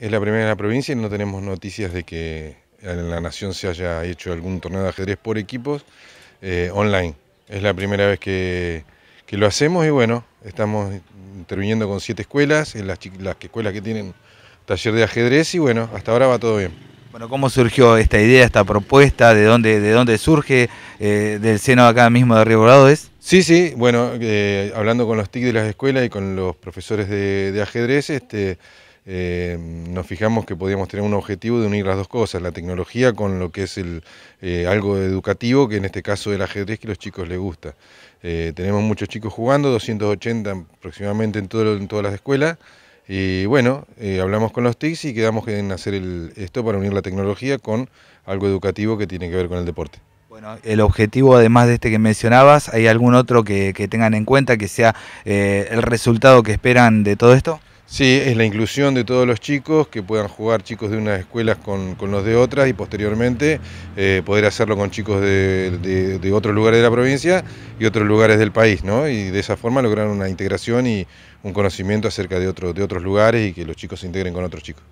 Es la primera en la provincia y no tenemos noticias de que en la nación se haya hecho algún torneo de ajedrez por equipos eh, online. Es la primera vez que, lo hacemos y bueno, estamos interviniendo con siete escuelas, las, las escuelas que tienen taller de ajedrez y bueno, hasta ahora va todo bien. Bueno, ¿cómo surgió esta idea, esta propuesta? ¿De dónde, de dónde surge? Eh, ¿Del seno acá mismo de Río Bravo es? Sí, sí, bueno, eh, hablando con los TIC de las escuelas y con los profesores de, de ajedrez, este, eh, nos fijamos que podíamos tener un objetivo de unir las dos cosas, la tecnología con lo que es el, eh, algo educativo, que en este caso el ajedrez que a los chicos les gusta. Eh, tenemos muchos chicos jugando, 280 aproximadamente en, en todas las escuelas, y bueno, hablamos con los TICs y quedamos en hacer esto para unir la tecnología con algo educativo que tiene que ver con el deporte. Bueno, el objetivo, además de este que mencionabas, ¿hay algún otro que, tengan en cuenta que sea el resultado que esperan de todo esto? Sí, es la inclusión de todos los chicos, que puedan jugar chicos de unas escuelas con, los de otras y posteriormente eh, poder hacerlo con chicos de, otros lugares de la provincia y otros lugares del país, ¿no? Y de esa forma lograr una integración y un conocimiento acerca de, otro, de otros lugares y que los chicos se integren con otros chicos.